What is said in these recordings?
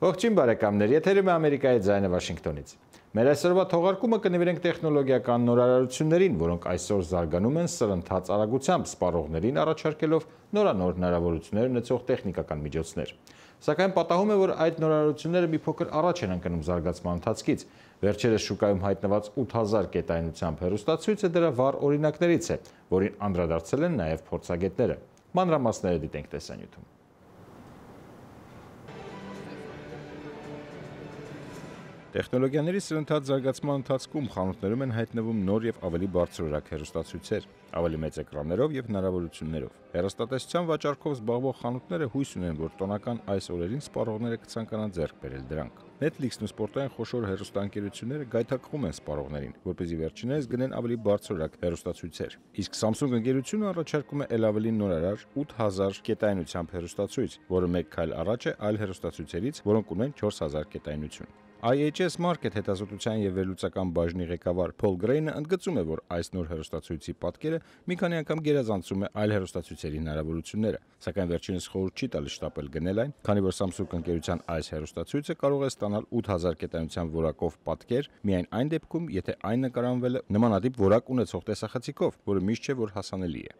Ողջույն բարեկամներ, եթերում է Ամերիկայի ձայնը Վաշինգտոնից։ Մեր այսօրվա թողարկումը կնվիրենք տեխնոլոգիական նորարարություններին, որոնք այսօր զարգանում են սրընթաց արագությամբ, սպառողներին առաջարկելով նորանոր հնարավորություններ ունեցող տեխնիկական միջոցներ։ Սակայն պատահում է, որ այդ նորարարությունները մի փոքր առաջ են ընկնում զարգացման ընթացքից։ Վերջերս շուկայում հայտնված 8000 կետայնությամբ հեռուստացույցը դրա վառ օրինակներից է, որին անդրադարձել են նաև փորձագետները։ Մանրամասները դիտենք տեսանյութում։ Տեխնոլոգիաների սրընթաց զարգացման ընթացքում խանութներում են հայտնվում նոր եւ ավելի բարձրորակ հեռուստացույցեր, ավելի մեծ էկրաններով եւ հնարավորություններով։ Հեռուստատեսության վաճառքով զբաղվող խանութները հույս ունեն, որ տոնական այս օրերին սպառողները կցանկանան ձեռք բերել դրանք։ Netflix-ն ու սպորտային խոշոր հեռուստաընկերությունները գայթակղում են սպառողներին, որպեսզի վերջիններս գնեն ավելի բարձրորակ հեռուստացույցեր։ Իսկ Samsung ընկերությունը առաջարկում է ել ավելի նորարար 8000 կետայնությամբ հեռուստացույց, որը մեկ քայլ առաջ է այլ հեռուստացույցերից, որոնք ունեն 4000 կետայնություն։ IHS Market հետազոտության եւ վերլուծական բաժնի ղեկավար Paul Gray-ը ընդգծում է, որ այս նոր հերոստացույցի պատկերը մի քանի անգամ գերազանցում է այլ հերոստացույցերի հնարավորությունները, սակայն վերջինս խորհուրդ չի տալիս շտապել գնել այն, քանի որ Samsung ընկերության այս հերոստացույցը կարող է ստանալ ստանալ 8000 կետանության որակով պատկեր միայն այն դեպքում, եթե այն նկարանվել է նմանատիպ որակ ունեցող տեսախցիկով, որը միշտ չէ որ հասանելի է։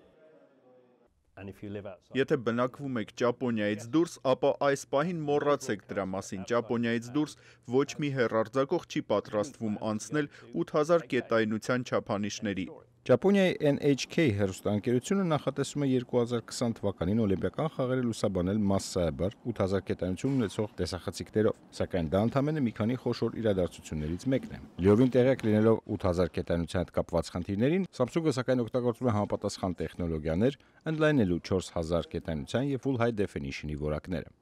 Եթե բնակվում եք Ճապոնիայից դուրս, ապա այս պահին մոռացեք դրա մասին։ Ճապոնիայից դուրս ոչ մի հերարձակող չի պատրաստվում անցնել 8000 կետայնության չափանիշների։ Ճապոնիայի NHK հեռուստաընկերությունը նախատեսում է 2020 թվականին օլիմպիական խաղերը լուսաբանել massայաբար 8000 կետանություն ունեցող տեսախցիկներով, սակայն դա ընդամենը մի քանի խոշոր իրադարձություններից մեկն է։ Լիովին տեղյակ լինելով 8000 կետանության հետ կապված խնդիրներին, Samsung-ը սակայն օգտագործում է համապատասխան տեխնոլոգիաներ, ընդլայնելու 4000 կետանության եւ full high definition-ի որակները։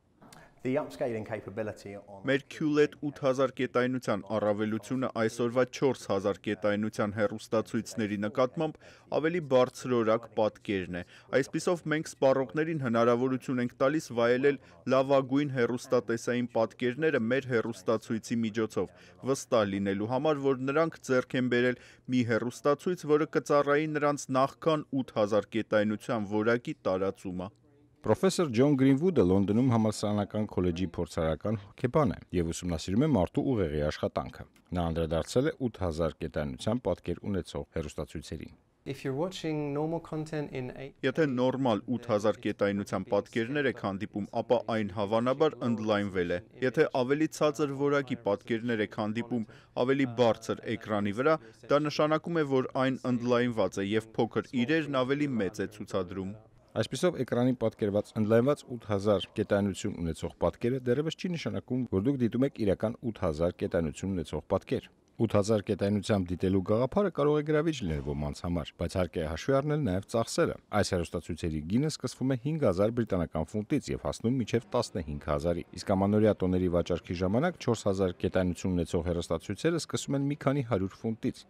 Մեր QLED 8000 կետայնության առավելությունը այսօրվա 4000 կետայնության հեռուստացույցների նկատմամբ ավելի բարձրորակ պատկերն է։ Այսպիսով մենք սպառողներին հնարավորություն ենք տալիս վայելել լավագույն հեռուստատեսային պատկերները մեր հեռուստացույցի միջոցով, վստահ լինելու համար, որ նրանք ձեռք են բերել մի հեռուստացույց, որը կծառայի նրանց նախքան 8000 կետայնության որակի տարածումը։ Պրոֆեսոր Ջոն Գրինվուդը Լոնդոնում համալսարանական քոլեջի փորձարարական հոգեբան է եւ ուսումնասիրում է մարդու ուղեղի աշխատանքը։ Նա անդրադարձել է 8000 կետանության պատկեր ունեցող հերոստացույցերին։ If you're watching normal content in 8 Եթե նորմալ 8000 կետայնության պատկերներ եք հանդիպում, ապա այն հավանաբար ընդլայնվել է։ Եթե ավելի ցածր որակի պատկերներ եք հանդիպում ավելի բարձր էկրանի վրա, դա նշանակում է, որ այն ընդլայնված է եւ փոքր իրերն ավելի մեծ է ցուցադրում։ Այսպիսով էկրանի պատկերված ընդլայնված 8000 կետանություն ունեցող պատկերը դեռևս չի նշանակում, որ դուք դիտում եք իրական 8000 կետանություն ունեցող պատկեր։ 8000 կետայնությամբ դիտելու գաղափարը կարող է գրավիչ լինել ոմանց համար, բայց հարկ է հաշվի առնել նաև ծախսերը։ Այս հեռուստացույցերի գինը սկսվում է 5000 բրիտանական ֆունտից եւ հասնում մինչեւ 15000-ի։ Իսկ ամանորյա տոների վաճառքի ժամանակ 4000 կետայնություն ունեցող հեռուստացույցերը սկսում են մի քանի 100 ֆունտից։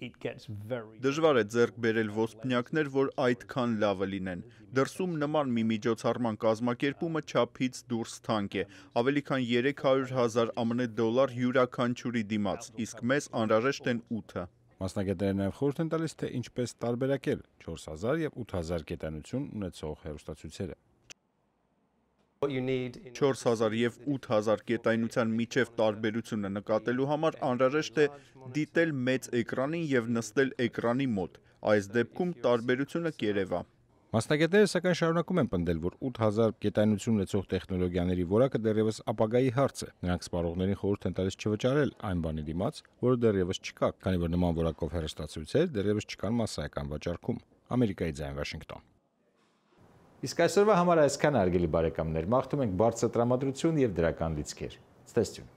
Դժվար է ձեռք բերել ոսպնյակներ, որ այդքան լավը լինեն։ Դրսում նման մի միջոցառման կազմակերպումը չափից դուրս թանկ է, ավելի քան 300.000 ԱՄՆ դոլար յուրաքանչյուրի դիմաց, իսկ մեզ անհրաժեշտ են 8-ը։ Մասնագետները նաև խորհուրդ են տալիս, թե ինչպես տարբերակել 4000 եւ 8000 կետանություն ունեցող հեռուստացույցերը։ 4000 եւ 8000 կետայնության միջև տարբերությունը նկատելու համար անհրաժեշտ է դիտել մեծ էկրանին եւ նստել էկրանի մոտ։ Այս դեպքում տարբերությունը կերևա։ Մասնագետները սակայն շարունակում են պնդել, որ 8000 կետայնություն ունեցող տեխնոլոգիաների որակը դեռևս ապագայի հարց է։ Նրանք սպառողներին խորհուրդ են տալիս չվճարել այն բանի դիմաց, որը դեռևս չկա, քանի որ նման որակով հեռուստացույցեր դեռևս չկան massայական վաճառքում։ Ամերիկայի ձայն Վաշինգտոն։ Իսկ այսօրվա համար այսքան արգելի բարեկամներ, մաղթում ենք բարձր տրամադրություն եւ դրական լիցքեր։ Ցտեսություն։